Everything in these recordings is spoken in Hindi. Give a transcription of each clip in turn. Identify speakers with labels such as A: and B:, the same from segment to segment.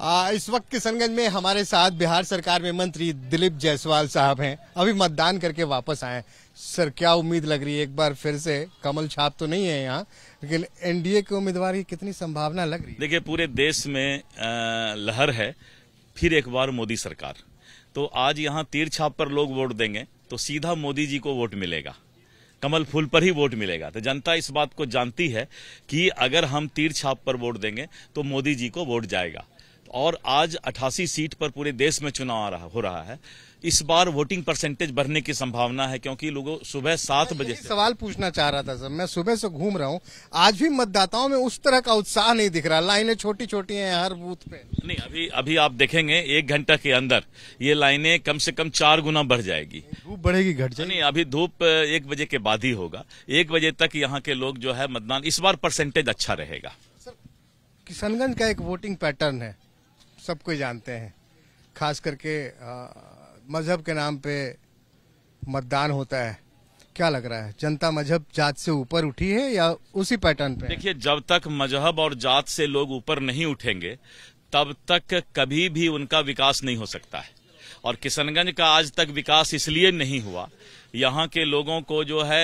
A: आ, इस वक्त किशनगंज में हमारे साथ बिहार सरकार में मंत्री दिलीप जायसवाल साहब हैं अभी मतदान करके वापस आए सर क्या उम्मीद लग रही है एक बार फिर से कमल छाप तो नहीं है यहाँ लेकिन एनडीए के उम्मीदवार की कितनी संभावना लग
B: रही है देखिए पूरे देश में आ, लहर है फिर एक बार मोदी सरकार तो आज यहाँ तीर छाप पर लोग वोट देंगे तो सीधा मोदी जी को वोट मिलेगा कमल फूल पर ही वोट मिलेगा तो जनता इस बात को जानती है कि अगर हम तीर छाप पर वोट देंगे तो मोदी जी को वोट जाएगा और आज 88 सीट पर पूरे देश में चुनाव आ रहा हो रहा है इस बार वोटिंग परसेंटेज बढ़ने की संभावना है क्योंकि लोगों सुबह सात बजे सवाल
A: पूछना चाह रहा था सर मैं सुबह से घूम रहा हूँ आज भी मतदाताओं में उस तरह का उत्साह नहीं दिख रहा लाइनें छोटी छोटी हैं हर बूथ पे
B: नहीं अभी अभी आप देखेंगे एक घंटा के अंदर ये लाइनें कम से कम चार गुना बढ़ जाएगी धूप बढ़ेगी घट जाएगी नहीं अभी धूप एक बजे के बाद ही होगा एक बजे तक यहाँ के लोग जो है मतदान इस बार परसेंटेज अच्छा रहेगा सर
A: किशनगंज का एक वोटिंग पैटर्न है सबको जानते हैं खास करके मज़हब के नाम पे मतदान होता है क्या लग रहा है जनता मजहब जात से ऊपर उठी है या उसी पैटर्न पे देखिए
B: जब तक मजहब और जात से लोग ऊपर नहीं उठेंगे तब तक कभी भी उनका विकास नहीं हो सकता है और किशनगंज का आज तक विकास इसलिए नहीं हुआ यहाँ के लोगों को जो है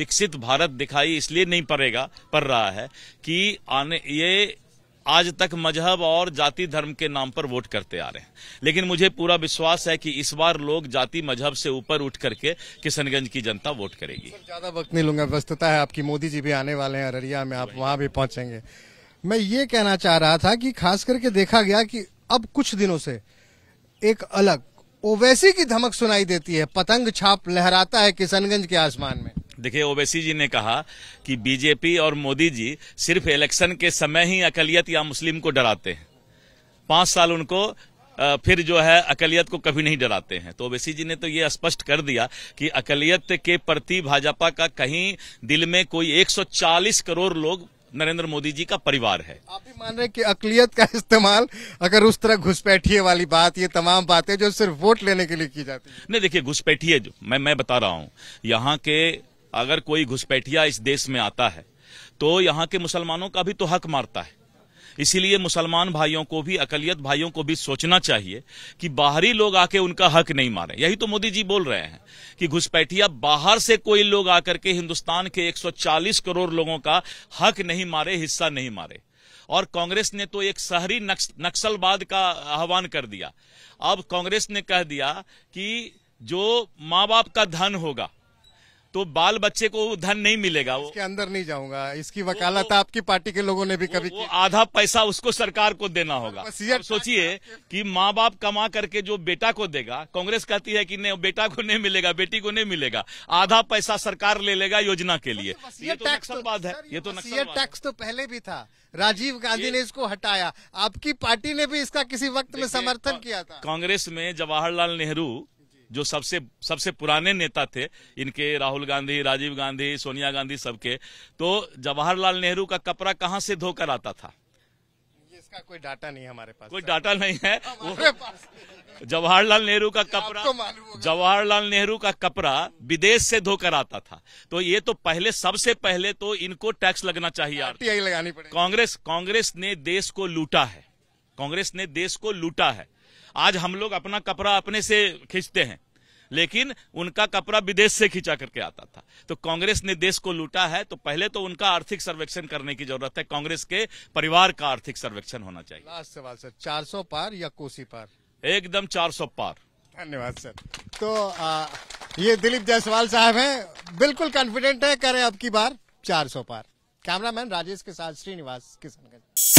B: विकसित भारत दिखाई इसलिए नहीं पड़ेगा पड़ रहा है कि आने ये आज तक मजहब और जाति धर्म के नाम पर वोट करते आ रहे हैं लेकिन मुझे पूरा विश्वास है कि इस बार लोग जाति मजहब से ऊपर उठ करके किशनगंज की जनता वोट करेगी ज्यादा
A: वक्त नहीं लूंगा व्यस्तता है आपकी मोदी जी भी आने वाले हैं अररिया में आप वहां भी पहुंचेंगे मैं ये कहना चाह रहा था कि खास करके देखा गया कि अब कुछ दिनों से एक अलग ओवैसी की धमक सुनाई देती है पतंग छाप लहराता है किशनगंज के आसमान में
B: देखिए ओवैसी जी ने कहा कि बीजेपी और मोदी जी सिर्फ इलेक्शन के समय ही अकलियत या मुस्लिम को डराते हैं पांच साल उनको फिर जो है अकलियत को कभी नहीं डराते हैं तो ओवैसी जी ने तो ये स्पष्ट कर दिया कि अकलियत के प्रति भाजपा का कहीं दिल में कोई 140 करोड़ लोग नरेंद्र मोदी जी का परिवार है आप
A: भी मान रहे हैं कि अकलियत का इस्तेमाल अगर उस तरह घुसपैठिए वाली बात ये तमाम बातें जो सिर्फ वोट लेने के लिए की जाती
B: है नहीं देखिए घुसपैठिए जो मैं मैं बता रहा हूँ यहाँ के अगर कोई घुसपैठिया इस देश में आता है तो यहाँ के मुसलमानों का भी तो हक मारता है इसीलिए मुसलमान भाइयों को भी अकलियत भाइयों को भी सोचना चाहिए कि बाहरी लोग आके उनका हक नहीं मारे यही तो मोदी जी बोल रहे हैं कि घुसपैठिया बाहर से कोई लोग आकर के हिंदुस्तान के 140 करोड़ लोगों का हक नहीं मारे हिस्सा नहीं मारे और कांग्रेस ने तो एक शहरी नक्स, नक्सलवाद का आह्वान कर दिया अब कांग्रेस ने कह दिया कि जो माँ बाप का धन होगा तो बाल बच्चे को धन नहीं मिलेगा वो इसके अंदर नहीं जाऊंगा इसकी वकालत तो- आपकी पार्टी के लोगों ने भी कभी वो, वो आधा पैसा उसको सरकार को देना होगा सोचिए कि माँ बाप कमा करके जो बेटा को देगा कांग्रेस कहती है कि नहीं बेटा को नहीं मिलेगा बेटी को नहीं मिलेगा आधा पैसा सरकार ले लेगा योजना के लिए तो ये तो, तो- है ये तो टैक्स
A: तो पहले भी था राजीव गांधी ने इसको हटाया आपकी पार्टी ने भी इसका किसी वक्त में समर्थन किया
B: था कांग्रेस में जवाहरलाल नेहरू जो सबसे सबसे पुराने नेता थे इनके राहुल गांधी राजीव गांधी सोनिया गांधी सबके तो जवाहरलाल नेहरू का कपड़ा कहाँ से धोकर आता था
A: इसका कोई डाटा नहीं है हमारे पास
B: कोई डाटा नहीं है जवाहरलाल नेहरू का कपड़ा जवाहरलाल नेहरू का कपड़ा विदेश से धोकर आता था तो ये तो पहले सबसे पहले तो इनको टैक्स लगना चाहिए लगानी पड़ेगी कांग्रेस कांग्रेस ने देश को लूटा है कांग्रेस ने देश को लूटा है आज हम लोग अपना कपड़ा अपने से खींचते हैं लेकिन उनका कपड़ा विदेश से खींचा करके आता था तो कांग्रेस ने देश को लूटा है तो पहले तो उनका आर्थिक सर्वेक्षण करने की जरूरत है कांग्रेस के परिवार का आर्थिक सर्वेक्षण होना चाहिए
A: लास्ट सवाल सर 400 पार या कोसी पार
B: एकदम 400 पार धन्यवाद सर
A: तो आ, ये दिलीप जायसवाल साहब हैं बिल्कुल कॉन्फिडेंट है करें अब की बार सौ पार कैमरामैन राजेश के साथ श्रीनिवास
B: किशनगंज